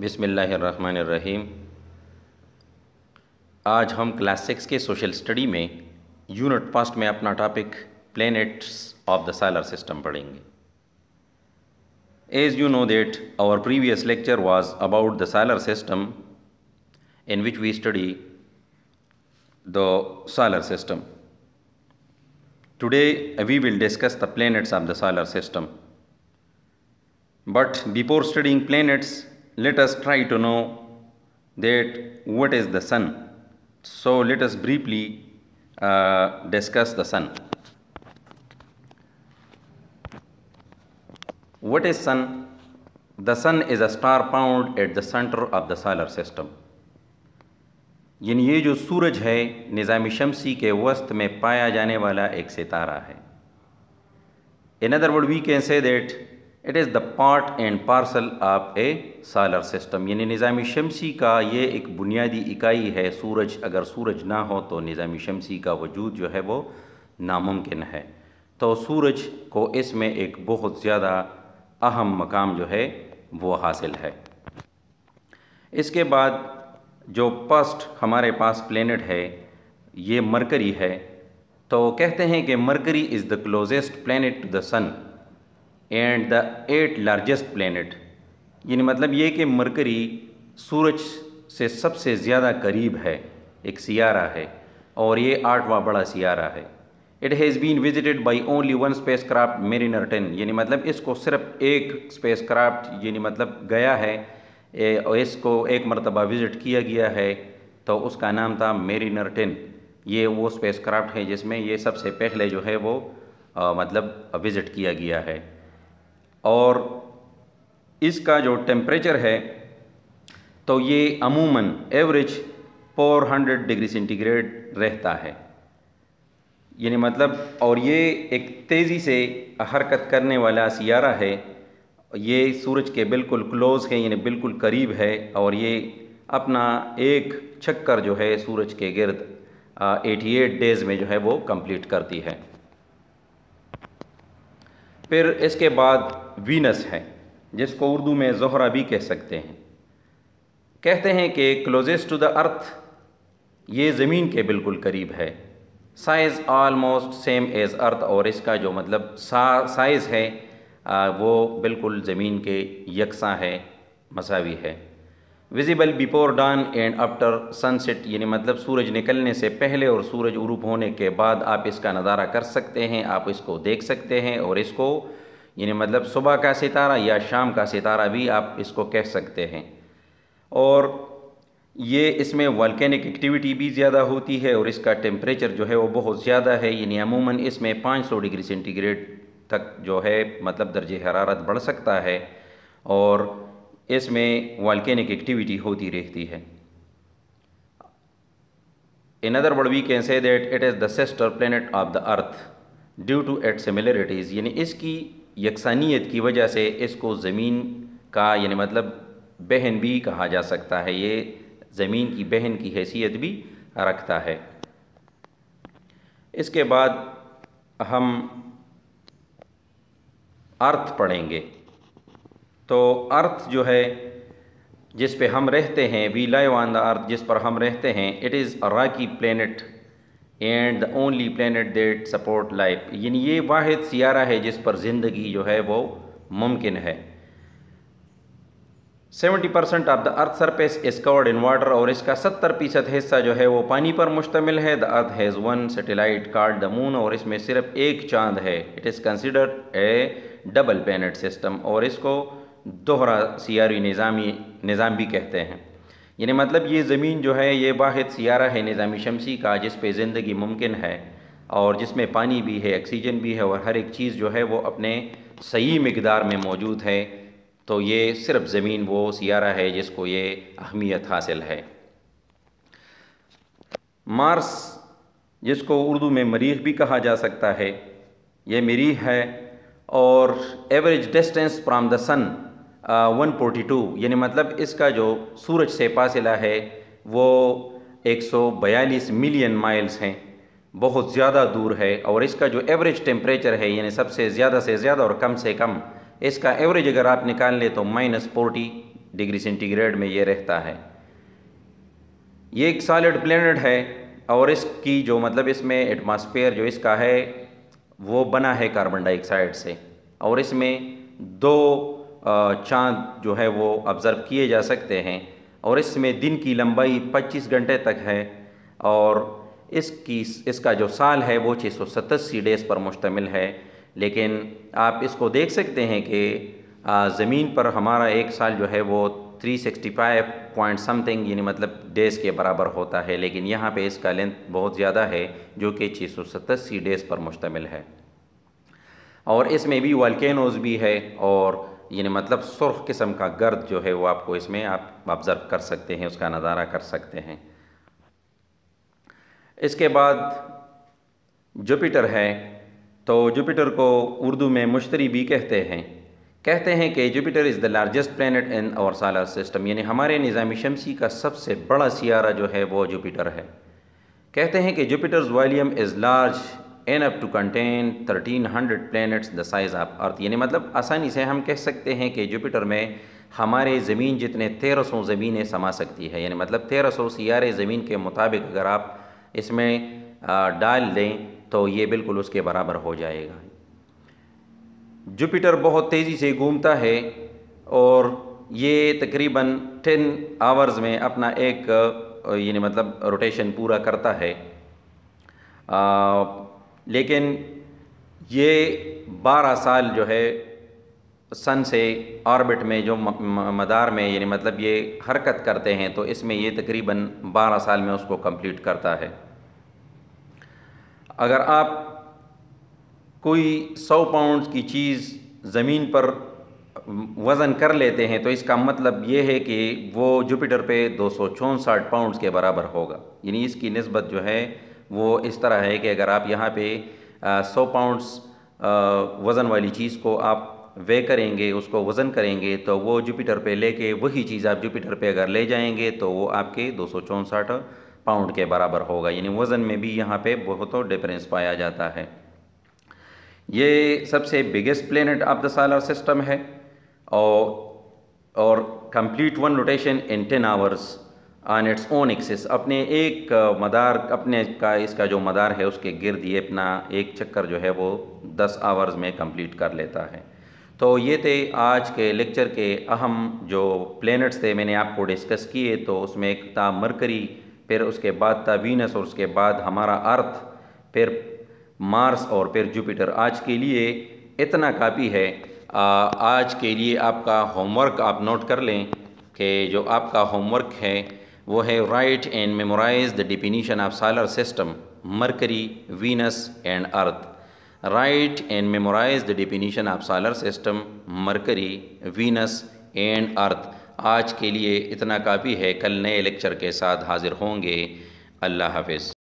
बिसमीम आज हम क्लास सिक्स के सोशल स्टडी में यूनिट फर्स्ट में अपना topic planets of the solar system पढ़ेंगे as you know that our previous lecture was about the solar system in which we study the solar system today we will discuss the planets of the solar system but before studying planets let us try to know that what is the sun. So let us briefly uh, discuss the sun. What is sun? The sun is a star found at the center of the solar system. यानी ये जो सूरज है निज़ाम शमसी के वस्त में पाया जाने वाला एक सितारा है in other word we can say that it is the part and parcel of a solar system यानी निज़ाम शमसी का ये एक बुनियादी इकाई है सूरज अगर सूरज ना हो तो निज़ाम शमसी का वजूद जो है वो नामुमकिन है तो सूरज को इसमें एक बहुत ज़्यादा अहम मकाम जो है वो हासिल है इसके बाद जो फर्स्ट हमारे पास प्लेनेट है ये मरकरी है तो कहते हैं कि Mercury is the closest planet to the sun and the eight largest planet यानी मतलब ये कि मरकरी सूरज से सबसे ज़्यादा करीब है एक सियारा है और ये आठवां बड़ा सियारा है it has been visited by only one spacecraft Mariner ten यानी मतलब इसको सिर्फ एक स्पेस क्राफ्ट यानी मतलब गया है और इसको एक मरतबा विज़िट किया गया है तो उसका नाम था मेरीनर टेन ये वो स्पेस क्राफ्ट है जिसमें ये सबसे पहले जो है वो आ, मतलब विज़िट किया गया है और इसका जो टेम्परेचर है तो ये अमूमन एवरेज 400 डिग्री सेंटीग्रेड रहता है यानी मतलब और ये एक तेज़ी से हरकत करने वाला सियारा है ये सूरज के बिल्कुल क्लोज़ है यानी बिल्कुल करीब है और ये अपना एक चक्कर जो है सूरज के गिर्द 88 डेज़ में जो है वो कंप्लीट करती है फिर इसके बाद वीनस है जिसको उर्दू में जहरा भी कह सकते हैं कहते हैं कि क्लोजेस्ट टू द अर्थ ये ज़मीन के बिल्कुल करीब है size almost same as earth और इसका जो मतलब साइज़ है आ, वो बिल्कुल ज़मीन के यकसा है मसावी है visible before dawn and after sunset यानी मतलब सूरज निकलने से पहले और सूरज उरूप होने के बाद आप इसका नज़ारा कर सकते हैं आप इसको देख सकते हैं और इसको यानी मतलब सुबह का सितारा या शाम का सितारा भी आप इसको कह सकते हैं और ये इसमें वालकैनिक एक्टिविटी भी ज़्यादा होती है और इसका टेम्परेचर जो है वो बहुत ज़्यादा है यानी अमूमन इसमें 500 डिग्री सेंटीग्रेड तक जो है मतलब दर्ज हरारत बढ़ सकता है और इसमें वालकैनिक एक्टिविटी होती रहती है in other word we can say that it is the sister planet of the earth due to eight similarities यानी इसकी यकसानियत की वजह से इसको ज़मीन का यानी मतलब बहन भी कहा जा सकता है ये ज़मीन की बहन की हैसियत भी रखता है इसके बाद हम अर्थ पढ़ेंगे तो अर्थ जो है जिस पे हम रहते हैं we live on the earth जिस पर हम रहते हैं it is a rocky planet and the only planet that support life यानी ये वाद सियारा है जिस पर ज़िंदगी जो है वो मुमकिन है 70 percent of the earth surface is covered in water और इसका 70 फीसद हिस्सा जो है वो पानी पर मुश्तमिल है the earth has one satellite called the moon और इसमें सिर्फ एक चांद है it is considered a double planet system और इसको दोहरा सियारी निज़ामी निज़ाम भी कहते हैं यानी मतलब ये ज़मीन जो है ये वाद सियारा है निज़ामी शमसी का जिस पे ज़िंदगी मुमकिन है और जिसमें पानी भी है ऑक्सीजन भी है और हर एक चीज़ जो है वो अपने सही मकदार में मौजूद है तो ये सिर्फ ज़मीन वो सियारा है जिसको ये अहमियत हासिल है मार्स जिसको उर्दू में मरीख भी कहा जा सकता है ये मरीख है और average distance from the sun one forty two यानी मतलब इसका जो सूरज से फासिला है वो एक सौ बयालीस मिलियन माइल्स हैं बहुत ज़्यादा दूर है और इसका जो एवरेज टेम्परेचर है यानी सबसे ज़्यादा से ज़्यादा और कम से कम इसका एवरेज अगर आप निकाल लें तो माइनस फोर्टी डिग्री सेंटीग्रेड में ये रहता है ये एक सॉलिड प्लेनेट है और इसकी जो मतलब इसमें एटमॉस्फेयर जो इसका है वो बना है कार्बन डाइऑक्साइड से और इसमें दो चांद जो है वो ऑब्ज़र्व किए जा सकते हैं और इसमें दिन की लंबाई 25 घंटे तक है और इसकी इसका जो साल है वो छः सौ सतासी डेज़ पर मुश्तमिल है लेकिन आप इसको देख सकते हैं कि ज़मीन पर हमारा एक साल जो है वो three sixty five point something यानी मतलब डेज़ के बराबर होता है लेकिन यहाँ पे इसका लेंथ बहुत ज़्यादा है जो कि छः सौ सतासी डेज़ पर मुश्तमिल है और इसमें भी वालकनोज़ भी है और यानी मतलब सुर्ख किस्म का गर्द जो है वो आपको इसमें आप ऑब्ज़र्व कर सकते हैं उसका नज़ारा कर सकते हैं इसके बाद जुपिटर है तो जुपिटर को उर्दू में मुश्तरी भी कहते हैं कहते हैं कि Jupiter is the largest planet in our solar system यानी हमारे निज़ाम शमसी का सबसे बड़ा सियारा जो है वो जुपिटर है कहते हैं कि Jupiter's volume is large enough to contain 1300 planets the size of earth यानी मतलब आसानी से हम कह सकते हैं कि जुपिटर में हमारे ज़मीन जितने तेरह सौ ज़मीनें समा सकती है यानी मतलब तेरह सौ सियारे ज़मीन के मुताबिक अगर आप इसमें डाल दें तो ये बिल्कुल उसके बराबर हो जाएगा जुपिटर बहुत तेज़ी से घूमता है और ये तकरीबन टेन आवर्स में अपना एक यानी मतलब रोटेशन पूरा करता है आ, लेकिन ये बारह साल जो है सन से ऑर्बिट में जो मदार में यानी मतलब ये हरकत करते हैं तो इसमें ये तकरीबन बारह साल में उसको कंप्लीट करता है अगर आप कोई सौ पाउंड की चीज़ ज़मीन पर वज़न कर लेते हैं तो इसका मतलब ये है कि वो जुपिटर पे दो सौ चौंसठ पाउंड्स के बराबर होगा यानी इसकी नस्बत जो है वो इस तरह है कि अगर आप यहाँ पे सौ पाउंड्स वज़न वाली चीज़ को आप वे करेंगे उसको वज़न करेंगे तो वो जुपिटर पे लेके वही चीज़ आप जुपिटर पे अगर ले जाएंगे तो वो आपके दो पाउंड के बराबर होगा यानी वज़न में भी यहाँ पे बहुत डिफरेंस पाया जाता है ये सबसे biggest planet of the solar system है और और complete one rotation in ten hours on its own axis अपने एक मदार अपने का इसका जो मदार है उसके गिरद ये अपना एक चक्कर जो है वो दस आवर्स में कंप्लीट कर लेता है तो ये थे आज के लेक्चर के अहम जो प्लैनेट्स थे मैंने आपको डिस्कस किए तो उसमें एक था मरकरी फिर उसके बाद था वीनस और उसके बाद हमारा अर्थ फिर मार्स और फिर जुपिटर आज के लिए इतना काफ़ी है आ, आज के लिए आपका होमवर्क आप नोट कर लें कि जो आपका होमवर्क है वो है right and memorise the definition of solar system Mercury Venus and Earth right and memorise the definition of solar system Mercury Venus and Earth आज के लिए इतना काफ़ी है कल नए लेक्चर के साथ हाज़िर होंगे अल्लाह हाफिज़